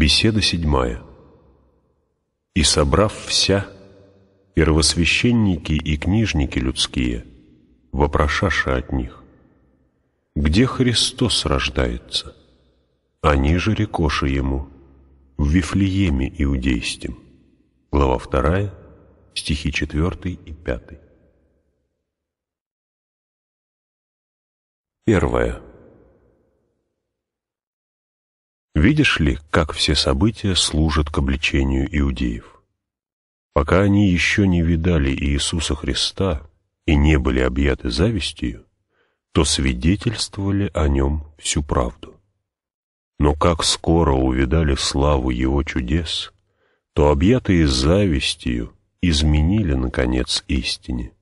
Беседа седьмая. «И собрав вся, первосвященники и книжники людские, вопрошаша от них, где Христос рождается? Они же рекоши ему, в Вифлееме иудейским». Глава 2, стихи 4 и 5. Первое. Видишь ли, как все события служат к обличению иудеев? Пока они еще не видали Иисуса Христа и не были объяты завистью, то свидетельствовали о нем всю правду. Но как скоро увидали славу его чудес, то объятые завистью изменили, наконец, истине.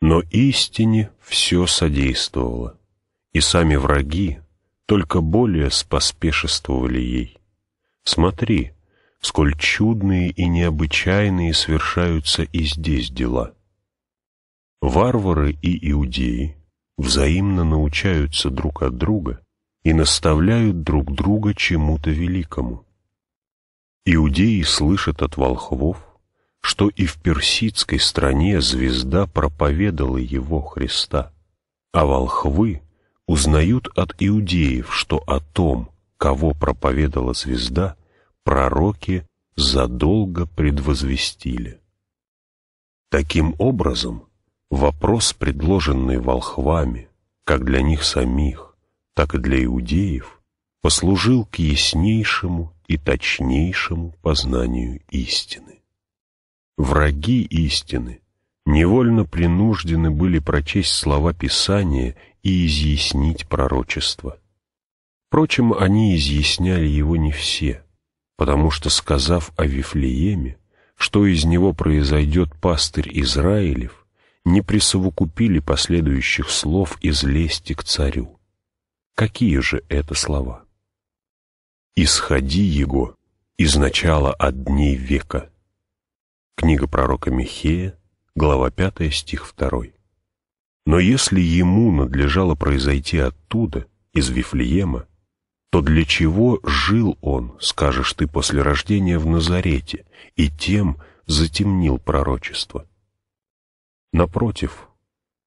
Но истине все содействовало, и сами враги, только более споспешествовали ей. Смотри, сколь чудные и необычайные свершаются и здесь дела. Варвары и иудеи взаимно научаются друг от друга и наставляют друг друга чему-то великому. Иудеи слышат от волхвов, что и в персидской стране звезда проповедала его Христа, а волхвы узнают от иудеев, что о том, кого проповедала звезда, пророки задолго предвозвестили. Таким образом, вопрос, предложенный волхвами, как для них самих, так и для иудеев, послужил к яснейшему и точнейшему познанию истины. Враги истины невольно принуждены были прочесть слова Писания и изъяснить пророчество. Впрочем, они изъясняли его не все, потому что, сказав о Вифлееме, что из него произойдет пастырь Израилев, не присовокупили последующих слов из лести к царю. Какие же это слова? «Исходи его из начала от дней века». Книга пророка Михея, глава 5, стих 2. Но если ему надлежало произойти оттуда, из Вифлеема, то для чего жил он, скажешь ты, после рождения в Назарете, и тем затемнил пророчество? Напротив,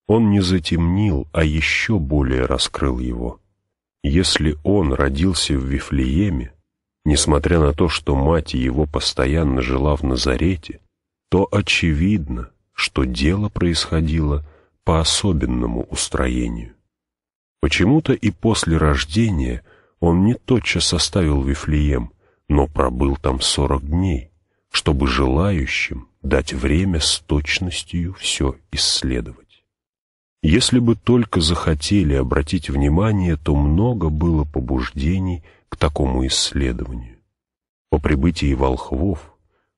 он не затемнил, а еще более раскрыл его. Если он родился в Вифлееме, несмотря на то, что мать его постоянно жила в Назарете, то очевидно, что дело происходило по особенному устроению. Почему-то и после рождения он не тотчас составил Вифлеем, но пробыл там сорок дней, чтобы желающим дать время с точностью все исследовать. Если бы только захотели обратить внимание, то много было побуждений к такому исследованию. По прибытии волхвов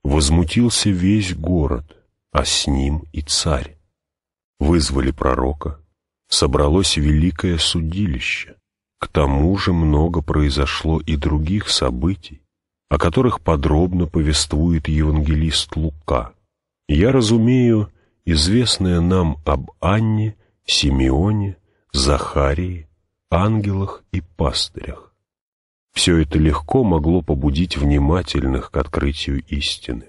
возмутился весь город, а с ним и царь. Вызвали пророка, собралось великое судилище. К тому же много произошло и других событий, о которых подробно повествует евангелист Лука. Я разумею известное нам об Анне, Симеоне, Захарии, ангелах и пастырях. Все это легко могло побудить внимательных к открытию истины.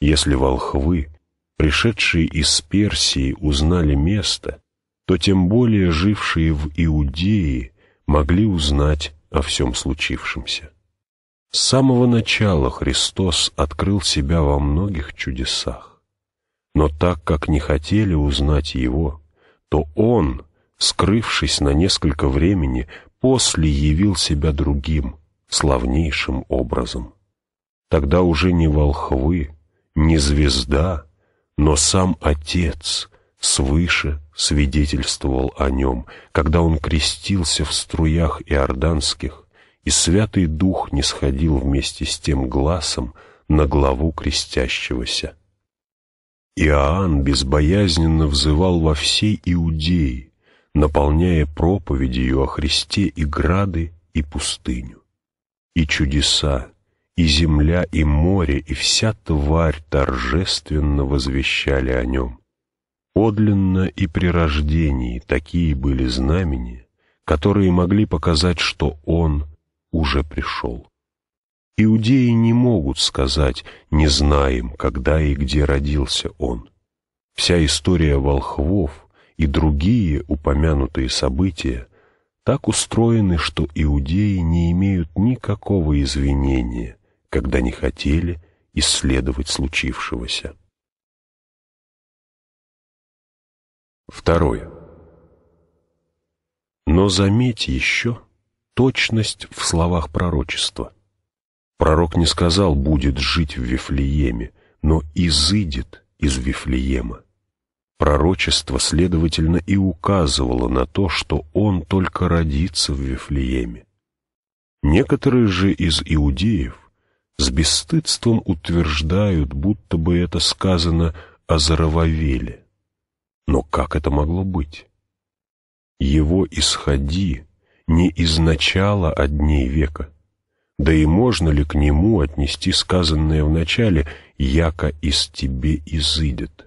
Если волхвы пришедшие из Персии, узнали место, то тем более жившие в Иудее могли узнать о всем случившемся. С самого начала Христос открыл себя во многих чудесах. Но так как не хотели узнать Его, то Он, скрывшись на несколько времени, после явил себя другим, славнейшим образом. Тогда уже не волхвы, не звезда — но сам Отец свыше свидетельствовал о нем, когда он крестился в струях иорданских, и Святый Дух не сходил вместе с тем глазом на главу крестящегося. Иоанн безбоязненно взывал во всей Иудее, наполняя проповедью о Христе и грады, и пустыню. И чудеса, и земля, и море, и вся тварь торжественно возвещали о нем. Подлинно и при рождении такие были знамения, которые могли показать, что он уже пришел. Иудеи не могут сказать «не знаем, когда и где родился он». Вся история волхвов и другие упомянутые события так устроены, что иудеи не имеют никакого извинения – когда не хотели исследовать случившегося. Второе. Но заметь еще точность в словах пророчества. Пророк не сказал «будет жить в Вифлееме», но «изыдет из Вифлеема». Пророчество, следовательно, и указывало на то, что он только родится в Вифлееме. Некоторые же из иудеев с бесстыдством утверждают, будто бы это сказано о Зарававеле. Но как это могло быть? Его исходи не из начала одней века. Да и можно ли к нему отнести сказанное в начале «яко из тебе изыдет»?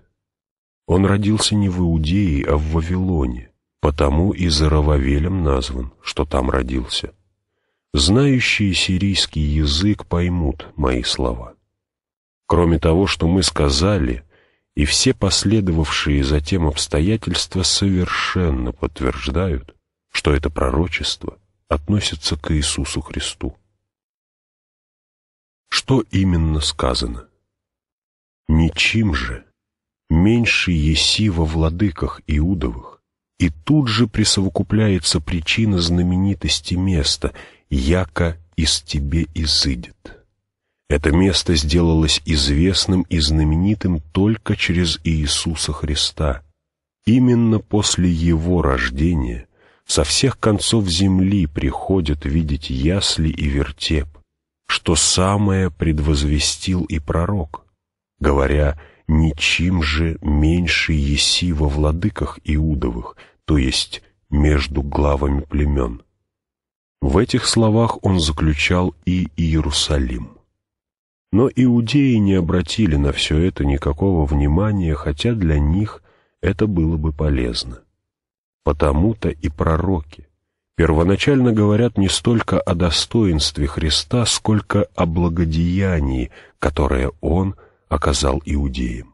Он родился не в Иудее, а в Вавилоне, потому и Зарававелем назван, что там родился. Знающие сирийский язык поймут мои слова. Кроме того, что мы сказали, и все последовавшие затем обстоятельства совершенно подтверждают, что это пророчество относится к Иисусу Христу. Что именно сказано? «Ничим же меньше еси во владыках Иудовых, и тут же присовокупляется причина знаменитости места яко из тебе изыдет». Это место сделалось известным и знаменитым только через Иисуса Христа. Именно после Его рождения со всех концов земли приходят видеть ясли и вертеп, что самое предвозвестил и пророк, говоря «ничим же меньше еси во владыках Иудовых», то есть между главами племен. В этих словах он заключал и Иерусалим. Но иудеи не обратили на все это никакого внимания, хотя для них это было бы полезно. Потому-то и пророки первоначально говорят не столько о достоинстве Христа, сколько о благодеянии, которое Он оказал иудеям.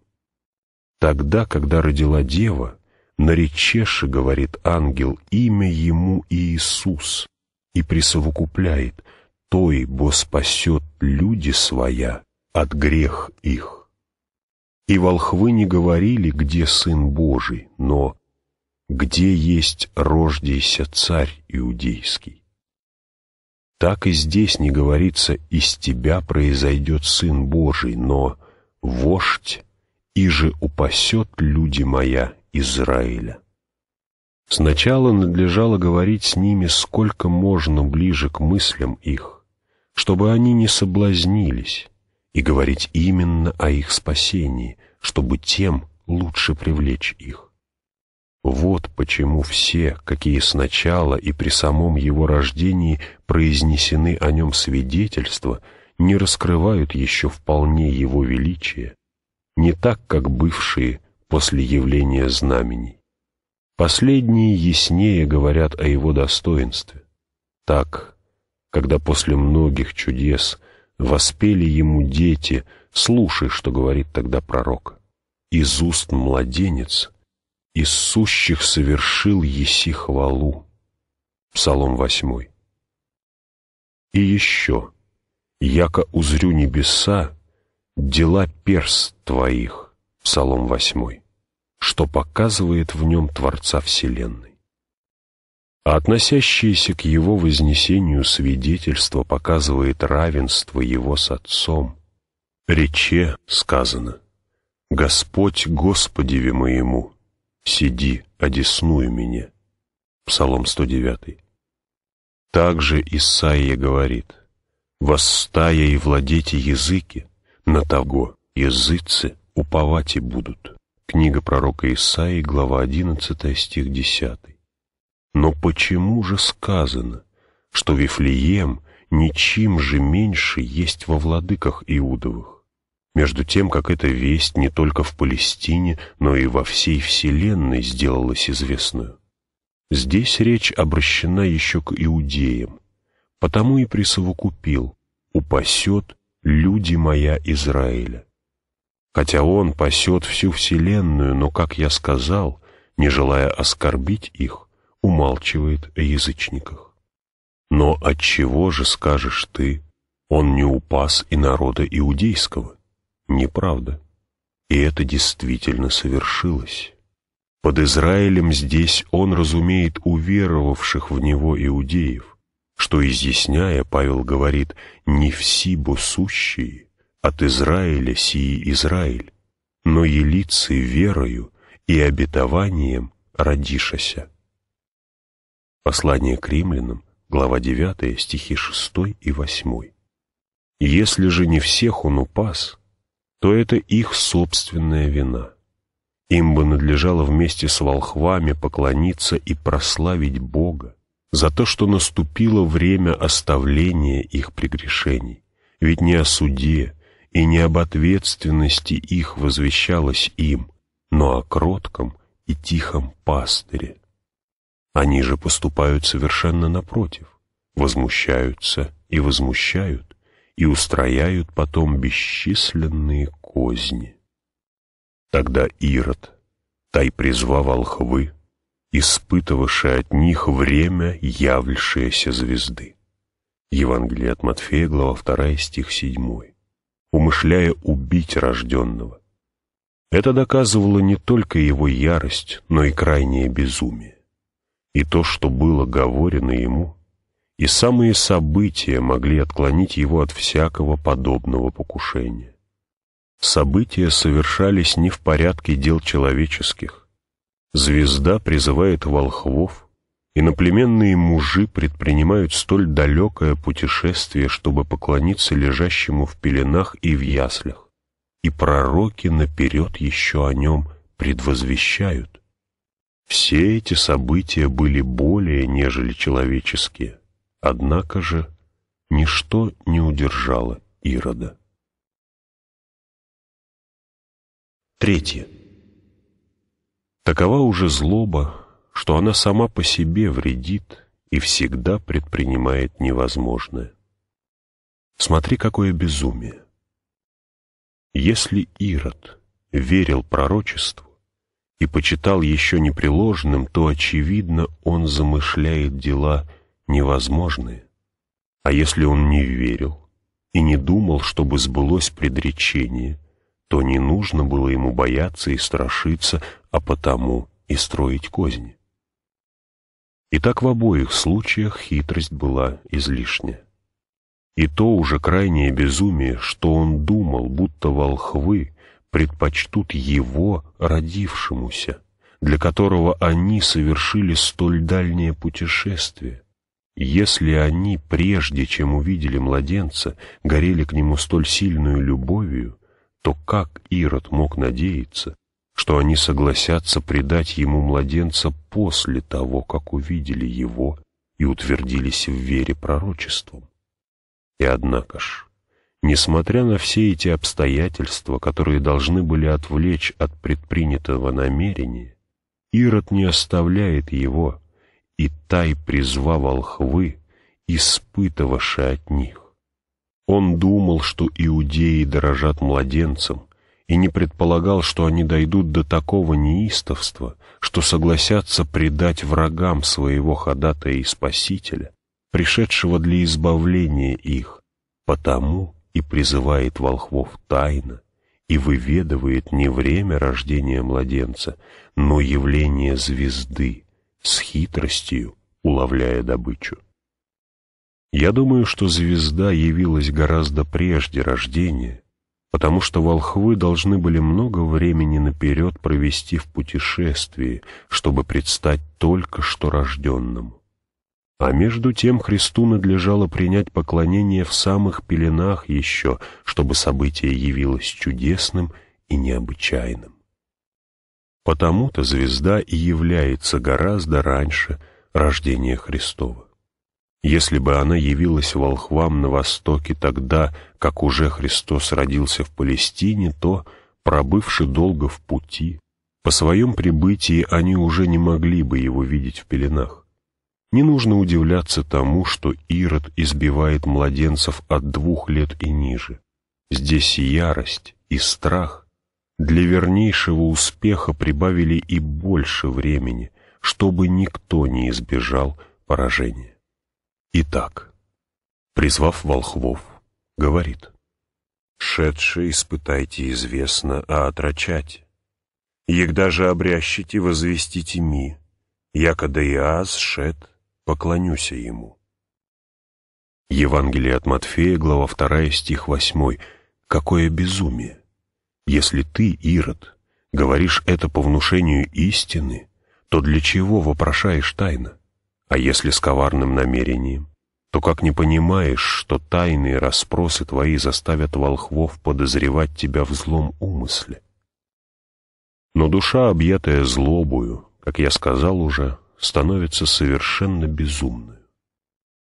Тогда, когда родила дева, наречеши, говорит ангел, имя ему Иисус, и присовокупляет, той, бо спасет люди своя от грех их. И волхвы не говорили, где Сын Божий, но где есть рождейся царь иудейский. Так и здесь не говорится «из тебя произойдет Сын Божий», но «вождь, и же упасет люди моя Израиля». Сначала надлежало говорить с ними сколько можно ближе к мыслям их, чтобы они не соблазнились, и говорить именно о их спасении, чтобы тем лучше привлечь их. Вот почему все, какие сначала и при самом его рождении произнесены о нем свидетельства, не раскрывают еще вполне его величие, не так, как бывшие после явления знамений. Последние яснее говорят о его достоинстве. Так, когда после многих чудес воспели ему дети, слушай, что говорит тогда пророк. Из уст младенец, из сущих совершил еси хвалу. Псалом 8. И еще, яко узрю небеса, дела перст твоих. Псалом 8 что показывает в нем Творца Вселенной. А относящееся к его вознесению свидетельство показывает равенство его с Отцом. Рече сказано «Господь Господеве моему, сиди, одесную меня». Псалом 109. Также Исаия говорит «Восстая и владейте языки, на того языцы уповать будут». Книга пророка Исаии, глава 11, стих 10. Но почему же сказано, что Вифлеем ничим же меньше есть во владыках Иудовых? Между тем, как эта весть не только в Палестине, но и во всей вселенной сделалась известную. Здесь речь обращена еще к иудеям, потому и присовокупил «упасет люди моя Израиля» хотя он пасет всю вселенную, но, как я сказал, не желая оскорбить их, умалчивает о язычниках. Но от чего же, скажешь ты, он не упас и народа иудейского? Неправда. И это действительно совершилось. Под Израилем здесь он разумеет уверовавших в него иудеев, что, изъясняя, Павел говорит, «не в сибо сущие, от Израиля сии Израиль, но елицы верою и обетованием родишася. Послание к римлянам, глава 9, стихи 6 и 8. Если же не всех он упас, то это их собственная вина. Им бы надлежало вместе с волхвами поклониться и прославить Бога за то, что наступило время оставления их прегрешений. Ведь не о суде, и не об ответственности их возвещалось им, но о кротком и тихом пастыре. Они же поступают совершенно напротив, возмущаются и возмущают, и устрояют потом бесчисленные козни. Тогда Ирод, тай призва волхвы, испытывавши от них время явившееся звезды. Евангелие от Матфея, глава 2, стих 7 умышляя убить рожденного. Это доказывало не только его ярость, но и крайнее безумие. И то, что было говорено ему, и самые события могли отклонить его от всякого подобного покушения. События совершались не в порядке дел человеческих. Звезда призывает волхвов, иноплеменные мужи предпринимают столь далекое путешествие, чтобы поклониться лежащему в пеленах и в яслях, и пророки наперед еще о нем предвозвещают. Все эти события были более, нежели человеческие, однако же ничто не удержало Ирода. Третье. Такова уже злоба, что она сама по себе вредит и всегда предпринимает невозможное. Смотри, какое безумие! Если Ирод верил пророчеству и почитал еще непреложным, то, очевидно, он замышляет дела невозможные. А если он не верил и не думал, чтобы сбылось предречение, то не нужно было ему бояться и страшиться, а потому и строить козни. И так в обоих случаях хитрость была излишня. И то уже крайнее безумие, что он думал, будто волхвы предпочтут его родившемуся, для которого они совершили столь дальнее путешествие. Если они, прежде чем увидели младенца, горели к нему столь сильную любовью, то как Ирод мог надеяться, что они согласятся предать ему младенца после того, как увидели его и утвердились в вере пророчеством. И однако ж, несмотря на все эти обстоятельства, которые должны были отвлечь от предпринятого намерения, Ирод не оставляет его, и Тай призва волхвы, испытывавши от них. Он думал, что иудеи дорожат младенцам и не предполагал, что они дойдут до такого неистовства, что согласятся предать врагам своего ходатая и спасителя, пришедшего для избавления их, потому и призывает волхвов тайно, и выведывает не время рождения младенца, но явление звезды с хитростью, уловляя добычу. Я думаю, что звезда явилась гораздо прежде рождения, потому что волхвы должны были много времени наперед провести в путешествии, чтобы предстать только что рожденному. А между тем Христу надлежало принять поклонение в самых пеленах еще, чтобы событие явилось чудесным и необычайным. Потому-то звезда и является гораздо раньше рождения Христова. Если бы она явилась волхвам на Востоке тогда, как уже Христос родился в Палестине, то, пробывши долго в пути, по своем прибытии они уже не могли бы его видеть в пеленах. Не нужно удивляться тому, что Ирод избивает младенцев от двух лет и ниже. Здесь и ярость, и страх. Для вернейшего успеха прибавили и больше времени, чтобы никто не избежал поражения. Итак, призвав волхвов, говорит, «Шедше испытайте известно, а отрачать. Егда же обрящите, возвестите ми, якода и аз шед, поклонюся ему». Евангелие от Матфея, глава 2, стих 8. «Какое безумие! Если ты, Ирод, говоришь это по внушению истины, то для чего вопрошаешь тайно? А если с коварным намерением, то как не понимаешь, что тайные расспросы твои заставят волхвов подозревать тебя в злом умысле? Но душа, объятая злобою, как я сказал уже, становится совершенно безумной.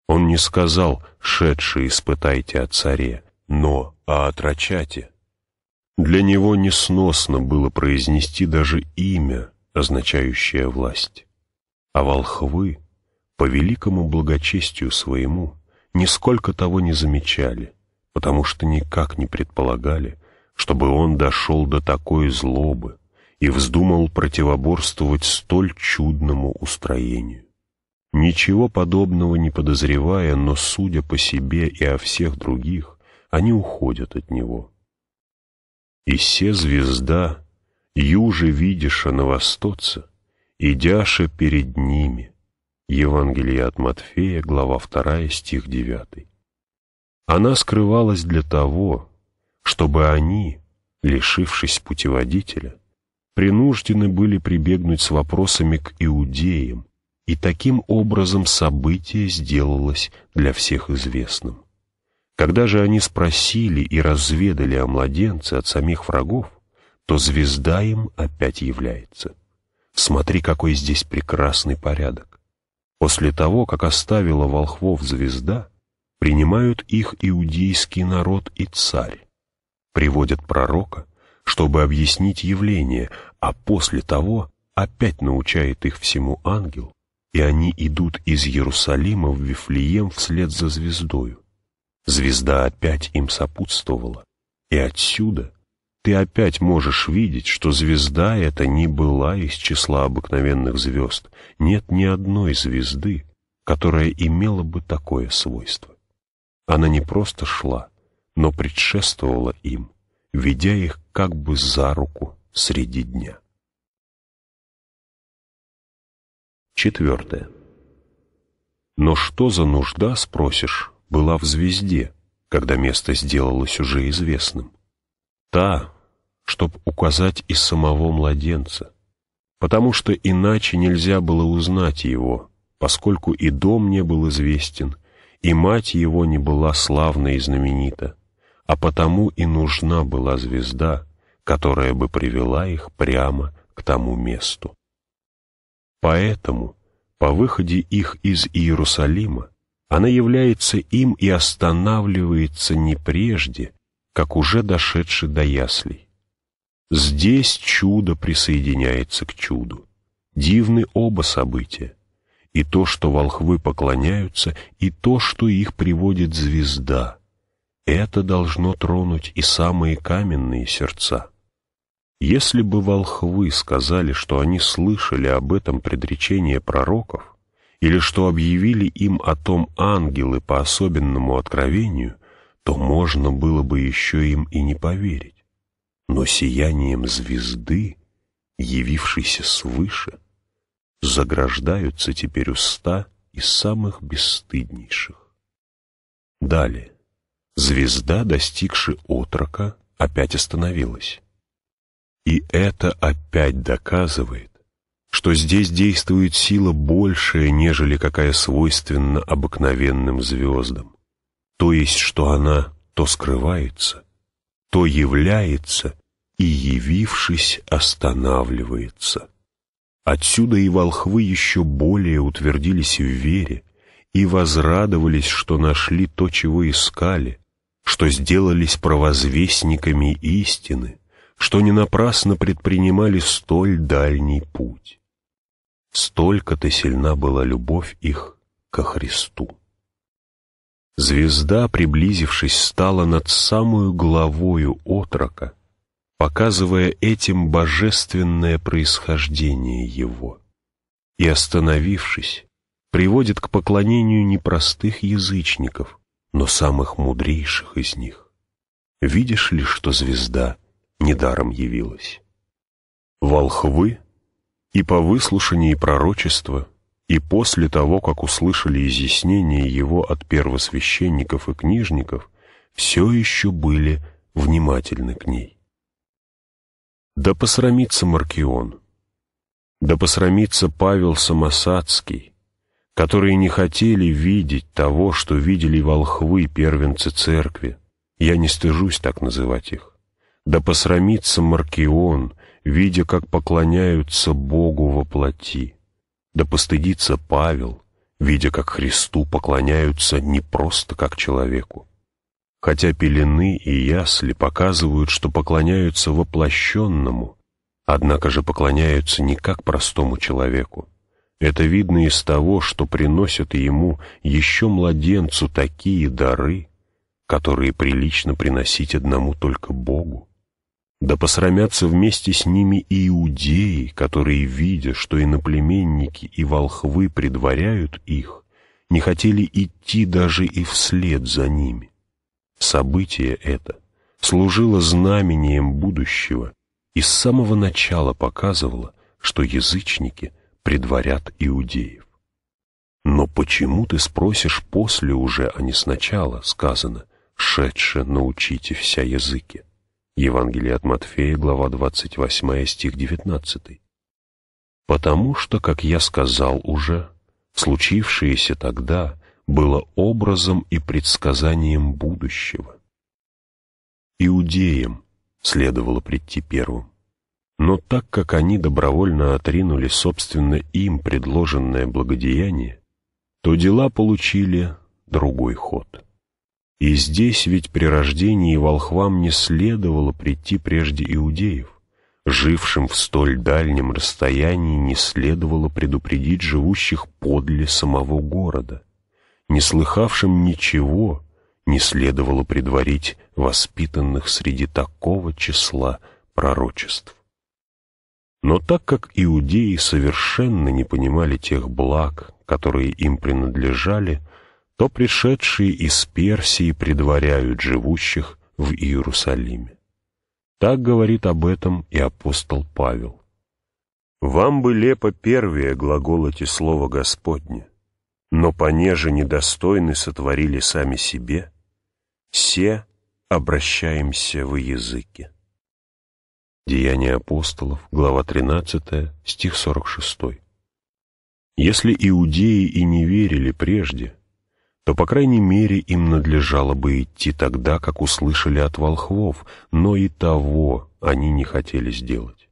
Он не сказал «шедшие испытайте о царе», но а отрачате». Для него несносно было произнести даже имя, означающее власть. А волхвы по великому благочестию своему, нисколько того не замечали, потому что никак не предполагали, чтобы он дошел до такой злобы и вздумал противоборствовать столь чудному устроению. Ничего подобного не подозревая, но судя по себе и о всех других, они уходят от него. И се звезда, юже видиша на востоце, идяша перед ними, Евангелие от Матфея, глава 2, стих 9. Она скрывалась для того, чтобы они, лишившись путеводителя, принуждены были прибегнуть с вопросами к иудеям, и таким образом событие сделалось для всех известным. Когда же они спросили и разведали о младенце от самих врагов, то звезда им опять является. Смотри, какой здесь прекрасный порядок. После того, как оставила волхвов звезда, принимают их иудейский народ и царь. Приводят пророка, чтобы объяснить явление, а после того опять научает их всему ангел, и они идут из Иерусалима в Вифлеем вслед за звездою. Звезда опять им сопутствовала, и отсюда — ты опять можешь видеть, что звезда эта не была из числа обыкновенных звезд. Нет ни одной звезды, которая имела бы такое свойство. Она не просто шла, но предшествовала им, ведя их как бы за руку среди дня. Четвертое. Но что за нужда, спросишь, была в звезде, когда место сделалось уже известным? та, чтоб указать и самого младенца, потому что иначе нельзя было узнать его, поскольку и дом не был известен, и мать его не была славна и знаменита, а потому и нужна была звезда, которая бы привела их прямо к тому месту. Поэтому по выходе их из Иерусалима она является им и останавливается не прежде, как уже дошедший до яслей. Здесь чудо присоединяется к чуду. Дивны оба события. И то, что волхвы поклоняются, и то, что их приводит звезда. Это должно тронуть и самые каменные сердца. Если бы волхвы сказали, что они слышали об этом предречение пророков, или что объявили им о том ангелы по особенному откровению, то можно было бы еще им и не поверить. Но сиянием звезды, явившейся свыше, заграждаются теперь уста и самых бесстыднейших. Далее. Звезда, достигши отрока, опять остановилась. И это опять доказывает, что здесь действует сила большая, нежели какая свойственна обыкновенным звездам то есть что она то скрывается, то является и, явившись, останавливается. Отсюда и волхвы еще более утвердились в вере и возрадовались, что нашли то, чего искали, что сделались провозвестниками истины, что не напрасно предпринимали столь дальний путь. Столько-то сильна была любовь их ко Христу. Звезда, приблизившись, стала над самую головою отрока, показывая этим божественное происхождение его. И, остановившись, приводит к поклонению не простых язычников, но самых мудрейших из них. Видишь ли, что звезда недаром явилась? Волхвы и по выслушании пророчества — и после того, как услышали изъяснение его от первосвященников и книжников, все еще были внимательны к ней. Да посрамится Маркион, да посрамится Павел Самосадский, которые не хотели видеть того, что видели волхвы, первенцы церкви. Я не стыжусь так называть их. Да посрамится Маркион, видя, как поклоняются Богу во плоти. Да постыдится Павел, видя, как Христу поклоняются не просто как человеку. Хотя пелены и ясли показывают, что поклоняются воплощенному, однако же поклоняются не как простому человеку. Это видно из того, что приносят ему еще младенцу такие дары, которые прилично приносить одному только Богу. Да посрамятся вместе с ними и иудеи, которые, видя, что иноплеменники и волхвы предваряют их, не хотели идти даже и вслед за ними. Событие это служило знамением будущего и с самого начала показывало, что язычники предварят иудеев. Но почему, ты спросишь, после уже, а не сначала, сказано «шедше научите вся языки»? Евангелие от Матфея, глава 28, стих 19. «Потому что, как я сказал уже, случившееся тогда было образом и предсказанием будущего. Иудеям следовало прийти первым. Но так как они добровольно отринули собственно им предложенное благодеяние, то дела получили другой ход». И здесь ведь при рождении волхвам не следовало прийти прежде иудеев. Жившим в столь дальнем расстоянии не следовало предупредить живущих подле самого города. Не слыхавшим ничего не следовало предварить воспитанных среди такого числа пророчеств. Но так как иудеи совершенно не понимали тех благ, которые им принадлежали, то пришедшие из Персии предваряют живущих в Иерусалиме. Так говорит об этом и апостол Павел. «Вам бы лепо первее глаголоте слово Господне, но понеже недостойны сотворили сами себе, все обращаемся в языке». Деяния апостолов, глава 13, стих 46. Если иудеи и не верили прежде, то, по крайней мере, им надлежало бы идти тогда, как услышали от волхвов, но и того они не хотели сделать.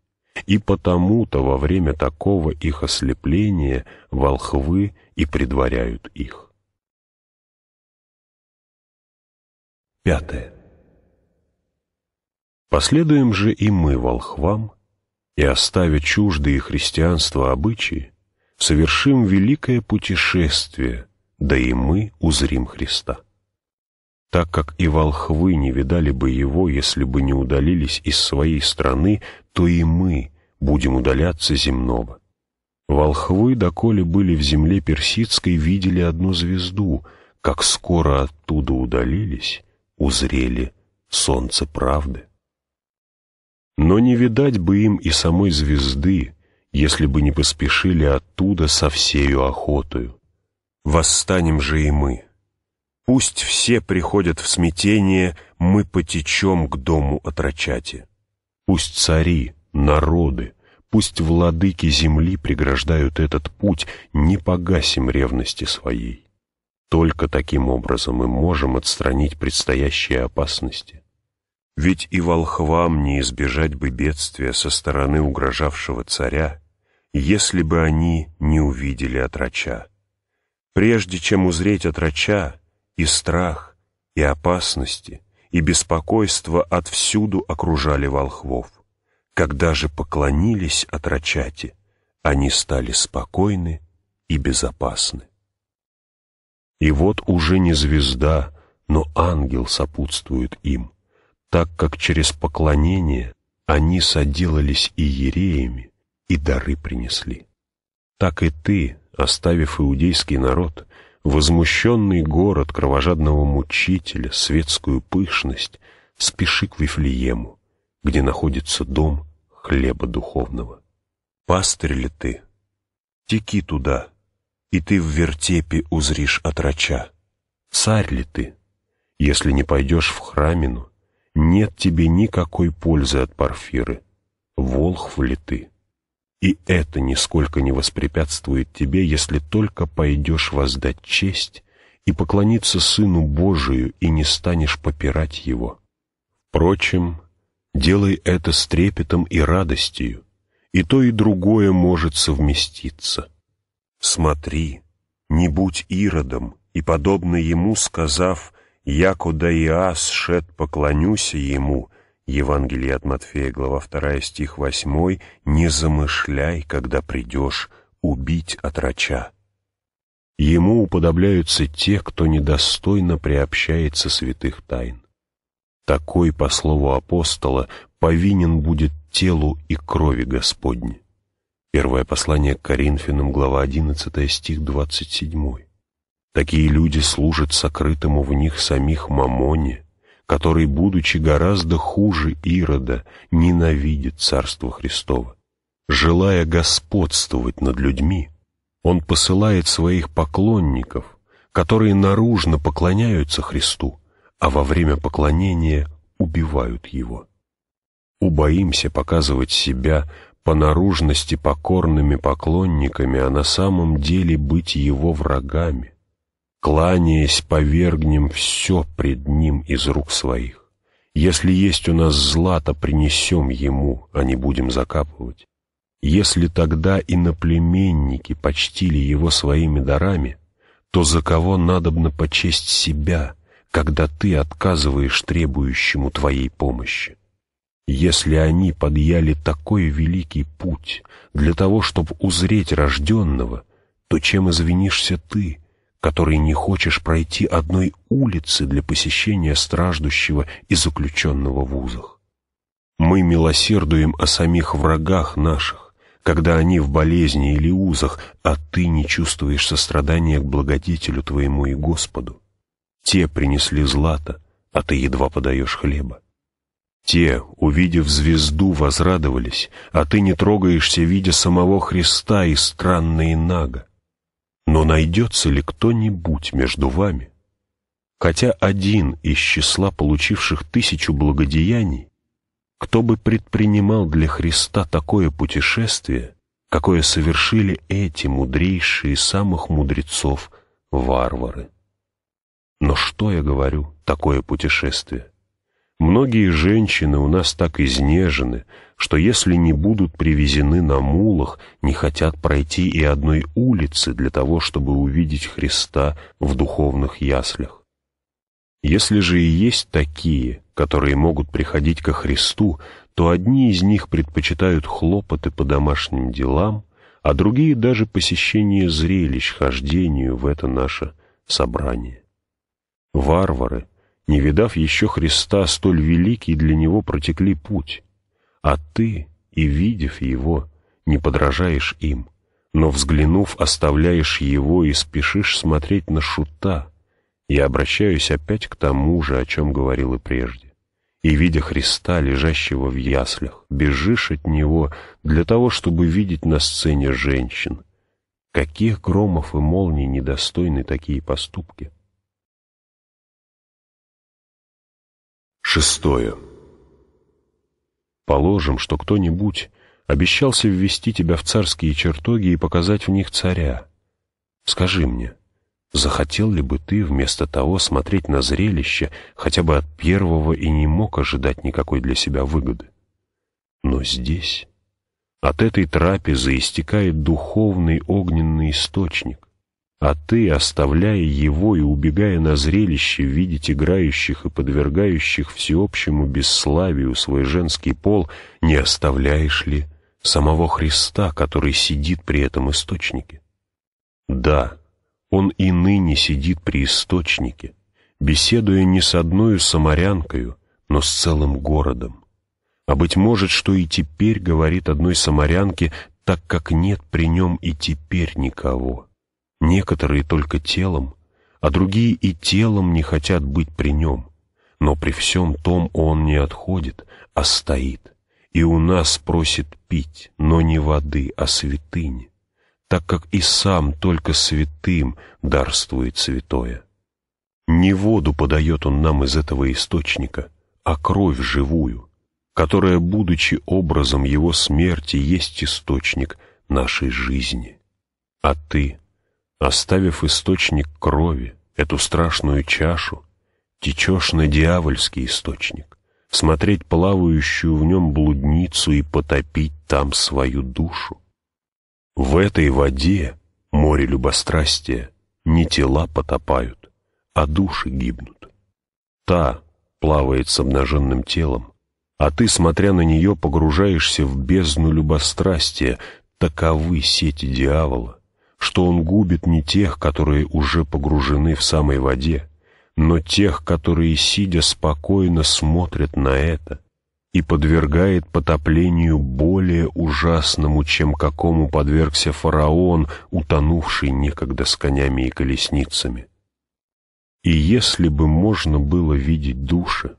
И потому-то во время такого их ослепления волхвы и предваряют их. Пятое. Последуем же и мы волхвам, и, оставя чуждые христианство обычаи, совершим великое путешествие — да и мы узрим Христа. Так как и волхвы не видали бы его, если бы не удалились из своей страны, то и мы будем удаляться земного. Волхвы, доколе были в земле персидской, видели одну звезду, как скоро оттуда удалились, узрели солнце правды. Но не видать бы им и самой звезды, если бы не поспешили оттуда со всею охотою восстанем же и мы. Пусть все приходят в смятение, мы потечем к дому отрочати. Пусть цари, народы, пусть владыки земли преграждают этот путь, не погасим ревности своей. Только таким образом мы можем отстранить предстоящие опасности. Ведь и волхвам не избежать бы бедствия со стороны угрожавшего царя, если бы они не увидели отрача прежде чем узреть отрача и страх, и опасности, и беспокойство отвсюду окружали волхвов. Когда же поклонились отрачате, они стали спокойны и безопасны. И вот уже не звезда, но ангел сопутствует им, так как через поклонение они соделались и ереями, и дары принесли. Так и ты, оставив иудейский народ, возмущенный город кровожадного мучителя, светскую пышность, спеши к Вифлеему, где находится дом хлеба духовного. Пастырь ли ты? Теки туда, и ты в вертепе узришь отрача. Царь ли ты? Если не пойдешь в храмину, нет тебе никакой пользы от парфиры. Волхв ли ты? И это нисколько не воспрепятствует тебе, если только пойдешь воздать честь и поклониться Сыну Божию и не станешь попирать Его. Впрочем, делай это с трепетом и радостью, и то и другое может совместиться. Смотри, не будь иродом, и, подобно ему сказав Я куда и ас шед поклонюся ему», Евангелие от Матфея, глава 2, стих 8, «Не замышляй, когда придешь, убить отрача». Ему уподобляются те, кто недостойно приобщается святых тайн. Такой, по слову апостола, повинен будет телу и крови Господне. Первое послание к Коринфянам, глава 11, стих 27. Такие люди служат сокрытому в них самих мамоне – который, будучи гораздо хуже Ирода, ненавидит Царство Христово. Желая господствовать над людьми, он посылает своих поклонников, которые наружно поклоняются Христу, а во время поклонения убивают его. Убоимся показывать себя по наружности покорными поклонниками, а на самом деле быть его врагами. Кланяясь, повергнем все пред ним из рук своих. Если есть у нас злато, принесем ему, а не будем закапывать. Если тогда иноплеменники почтили его своими дарами, то за кого надобно почесть себя, когда ты отказываешь требующему твоей помощи? Если они подъяли такой великий путь для того, чтобы узреть рожденного, то чем извинишься ты — который не хочешь пройти одной улицы для посещения страждущего и заключенного в узах. Мы милосердуем о самих врагах наших, когда они в болезни или узах, а ты не чувствуешь сострадания к благодетелю твоему и Господу. Те принесли злато, а ты едва подаешь хлеба. Те, увидев звезду, возрадовались, а ты не трогаешься, видя самого Христа и странные нага. Но найдется ли кто-нибудь между вами, хотя один из числа получивших тысячу благодеяний, кто бы предпринимал для Христа такое путешествие, какое совершили эти мудрейшие самых мудрецов варвары? Но что я говорю, такое путешествие? Многие женщины у нас так изнежены, что если не будут привезены на мулах, не хотят пройти и одной улицы для того, чтобы увидеть Христа в духовных яслях. Если же и есть такие, которые могут приходить ко Христу, то одни из них предпочитают хлопоты по домашним делам, а другие даже посещение зрелищ хождению в это наше собрание. Варвары — не видав еще Христа, столь великий для него протекли путь. А ты, и видев его, не подражаешь им, но, взглянув, оставляешь его и спешишь смотреть на шута. Я обращаюсь опять к тому же, о чем говорил и прежде. И, видя Христа, лежащего в яслях, бежишь от него для того, чтобы видеть на сцене женщин. Каких громов и молний недостойны такие поступки? — Шестое. Положим, что кто-нибудь обещался ввести тебя в царские чертоги и показать в них царя. Скажи мне, захотел ли бы ты вместо того смотреть на зрелище, хотя бы от первого и не мог ожидать никакой для себя выгоды? Но здесь, от этой трапезы истекает духовный огненный источник. А ты, оставляя его и убегая на зрелище, видеть играющих и подвергающих всеобщему бесславию свой женский пол, не оставляешь ли самого Христа, который сидит при этом источнике? Да, он и ныне сидит при источнике, беседуя не с одной самарянкою, но с целым городом. А быть может, что и теперь говорит одной самарянке, так как нет при нем и теперь никого. Некоторые только телом, а другие и телом не хотят быть при нем. Но при всем том он не отходит, а стоит. И у нас просит пить, но не воды, а святыни, так как и сам только святым дарствует святое. Не воду подает он нам из этого источника, а кровь живую, которая, будучи образом его смерти, есть источник нашей жизни. А ты — Оставив источник крови, эту страшную чашу, течешь на дьявольский источник, смотреть плавающую в нем блудницу и потопить там свою душу. В этой воде, море любострастия, не тела потопают, а души гибнут. Та плавает с обнаженным телом, а ты, смотря на нее, погружаешься в бездну любострастия, таковы сети дьявола, что он губит не тех, которые уже погружены в самой воде, но тех, которые, сидя спокойно, смотрят на это и подвергает потоплению более ужасному, чем какому подвергся фараон, утонувший некогда с конями и колесницами. И если бы можно было видеть души,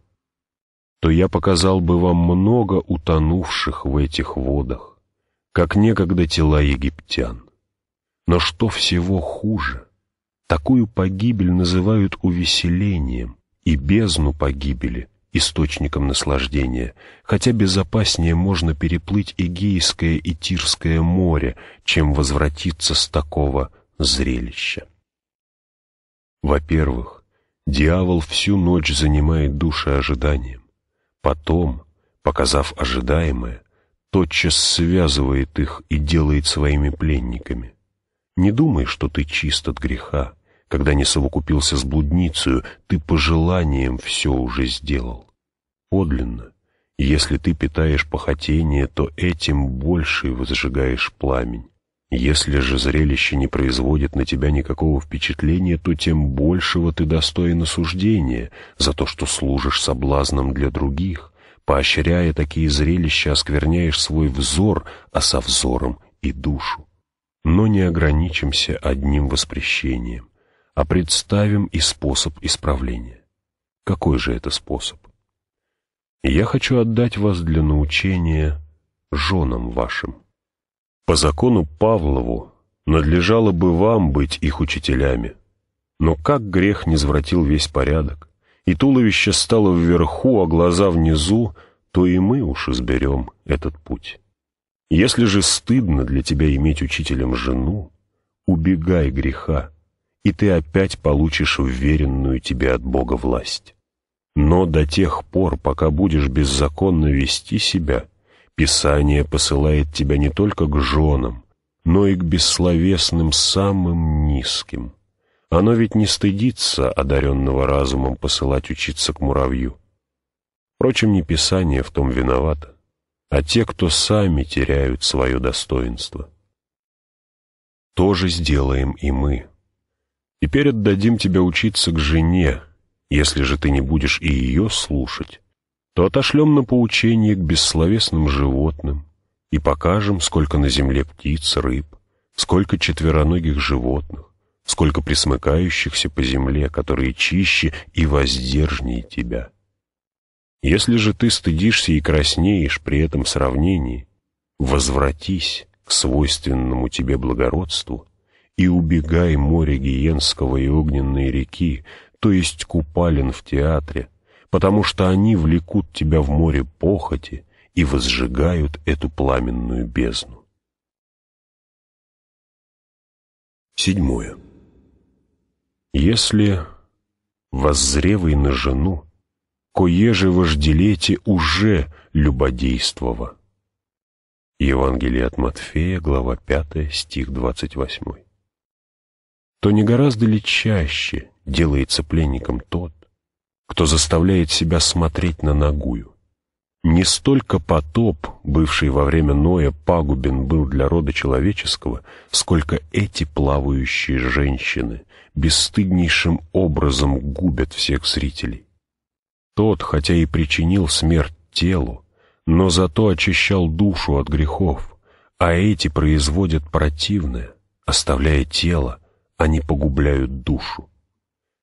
то я показал бы вам много утонувших в этих водах, как некогда тела египтян. Но что всего хуже, такую погибель называют увеселением и бездну погибели — источником наслаждения, хотя безопаснее можно переплыть Эгейское и Тирское море, чем возвратиться с такого зрелища. Во-первых, дьявол всю ночь занимает души ожиданием. Потом, показав ожидаемое, тотчас связывает их и делает своими пленниками. Не думай, что ты чист от греха. Когда не совокупился с блудницей, ты по желаниям все уже сделал. Подлинно. Если ты питаешь похотение, то этим больше возжигаешь пламень. Если же зрелище не производит на тебя никакого впечатления, то тем большего ты достоин осуждения за то, что служишь соблазном для других. Поощряя такие зрелища, оскверняешь свой взор, а со взором и душу но не ограничимся одним воспрещением, а представим и способ исправления. Какой же это способ? Я хочу отдать вас для научения женам вашим. По закону Павлову надлежало бы вам быть их учителями, но как грех не извратил весь порядок, и туловище стало вверху, а глаза внизу, то и мы уж изберем этот путь». Если же стыдно для тебя иметь учителем жену, убегай греха, и ты опять получишь уверенную тебе от Бога власть. Но до тех пор, пока будешь беззаконно вести себя, Писание посылает тебя не только к женам, но и к бессловесным самым низким. Оно ведь не стыдится одаренного разумом посылать учиться к муравью. Впрочем, не Писание в том виновато а те, кто сами теряют свое достоинство. То же сделаем и мы. Теперь отдадим тебя учиться к жене, если же ты не будешь и ее слушать, то отошлем на поучение к бессловесным животным и покажем, сколько на земле птиц, рыб, сколько четвероногих животных, сколько присмыкающихся по земле, которые чище и воздержнее тебя». Если же ты стыдишься и краснеешь при этом сравнении, возвратись к свойственному тебе благородству и убегай море Гиенского и Огненной реки, то есть купалин в театре, потому что они влекут тебя в море похоти и возжигают эту пламенную бездну. Седьмое. Если, воззревый на жену, кое же вожделете уже любодействова». Евангелие от Матфея, глава 5, стих 28. То не гораздо ли чаще делается пленником тот, кто заставляет себя смотреть на ногую? Не столько потоп, бывший во время Ноя, пагубен был для рода человеческого, сколько эти плавающие женщины бесстыднейшим образом губят всех зрителей. Тот, хотя и причинил смерть телу, но зато очищал душу от грехов, а эти производят противное, оставляя тело, они а погубляют душу.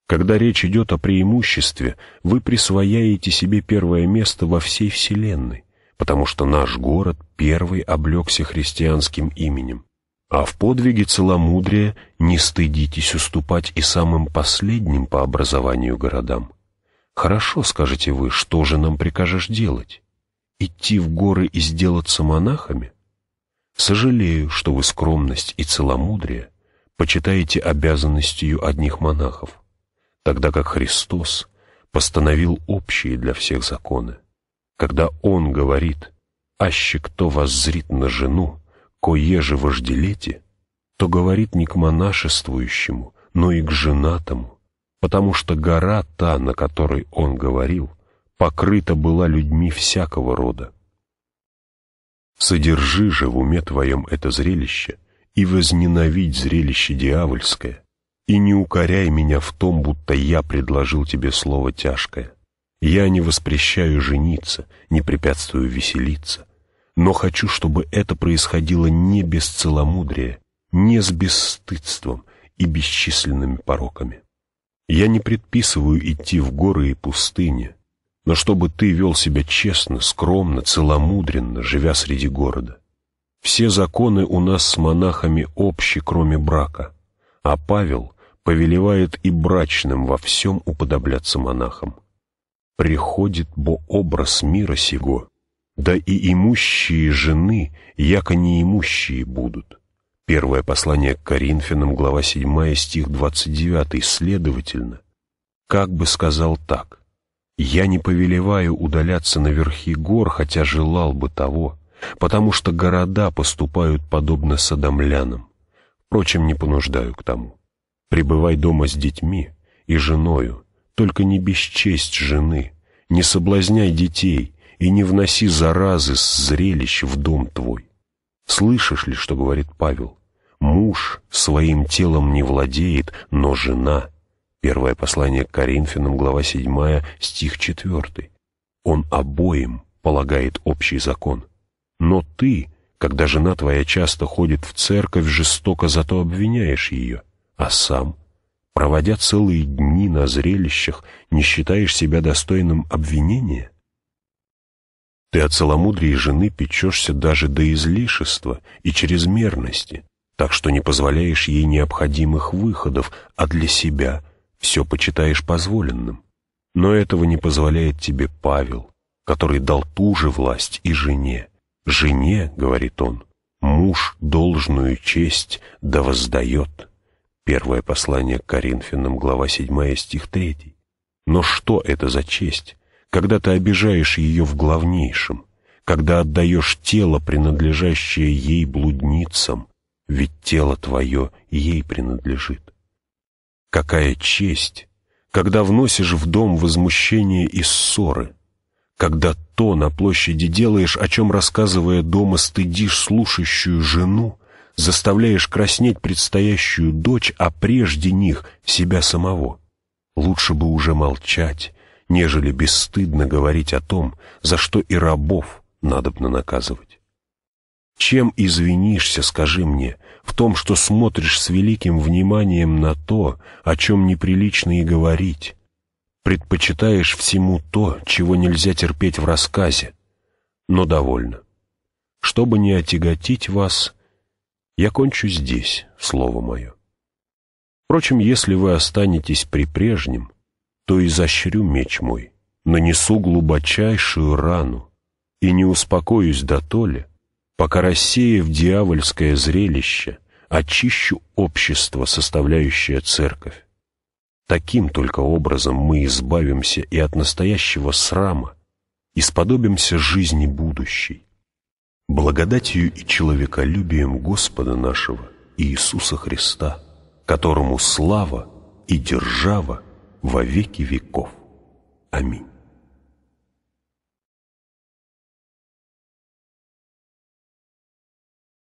Когда речь идет о преимуществе, вы присвояете себе первое место во всей Вселенной, потому что наш город первый облегся христианским именем. А в подвиге целомудрия не стыдитесь уступать и самым последним по образованию городам. Хорошо, скажете вы, что же нам прикажешь делать? Идти в горы и сделаться монахами? Сожалею, что вы скромность и целомудрие почитаете обязанностью одних монахов, тогда как Христос постановил общие для всех законы. Когда Он говорит «Аще кто воззрит на жену, кое же вожделете», то говорит не к монашествующему, но и к женатому, потому что гора та, на которой он говорил, покрыта была людьми всякого рода. Содержи же в уме твоем это зрелище, и возненавидь зрелище дьявольское, и не укоряй меня в том, будто я предложил тебе слово тяжкое. Я не воспрещаю жениться, не препятствую веселиться, но хочу, чтобы это происходило не без целомудрия, не с бесстыдством и бесчисленными пороками. Я не предписываю идти в горы и пустыни, но чтобы ты вел себя честно, скромно, целомудренно, живя среди города. Все законы у нас с монахами общи, кроме брака, а Павел повелевает и брачным во всем уподобляться монахам. Приходит бо образ мира сего, да и имущие жены, яко неимущие будут. Первое послание к Коринфянам, глава 7, стих 29. Следовательно, как бы сказал так, «Я не повелеваю удаляться наверхи гор, хотя желал бы того, потому что города поступают подобно садомлянам. Впрочем, не понуждаю к тому. Пребывай дома с детьми и женою, только не бесчесть жены, не соблазняй детей и не вноси заразы с зрелищ в дом твой. Слышишь ли, что говорит Павел? Муж своим телом не владеет, но жена. Первое послание к Коринфянам, глава 7, стих 4. Он обоим полагает общий закон. Но ты, когда жена твоя часто ходит в церковь, жестоко зато обвиняешь ее, а сам, проводя целые дни на зрелищах, не считаешь себя достойным обвинения? Ты о целомудрия жены печешься даже до излишества и чрезмерности, так что не позволяешь ей необходимых выходов, а для себя все почитаешь позволенным. Но этого не позволяет тебе Павел, который дал ту же власть и жене. «Жене, — говорит он, — муж должную честь да воздает». Первое послание к Коринфянам, глава 7, стих 3. Но что это за честь? когда ты обижаешь ее в главнейшем, когда отдаешь тело, принадлежащее ей блудницам, ведь тело твое ей принадлежит. Какая честь, когда вносишь в дом возмущение и ссоры, когда то на площади делаешь, о чем, рассказывая дома, стыдишь слушающую жену, заставляешь краснеть предстоящую дочь, а прежде них себя самого. Лучше бы уже молчать, нежели бесстыдно говорить о том, за что и рабов надобно наказывать. Чем извинишься, скажи мне, в том, что смотришь с великим вниманием на то, о чем неприлично и говорить? Предпочитаешь всему то, чего нельзя терпеть в рассказе, но довольно. Чтобы не отяготить вас, я кончу здесь, слово мое. Впрочем, если вы останетесь при прежнем, то изощрю меч мой, нанесу глубочайшую рану, и не успокоюсь до дотоле, пока рассеяв дьявольское зрелище, очищу общество, составляющее церковь. Таким только образом мы избавимся и от настоящего срама, и сподобимся жизни будущей. Благодатью и человеколюбием Господа нашего Иисуса Христа, которому слава и держава во веки веков. Аминь.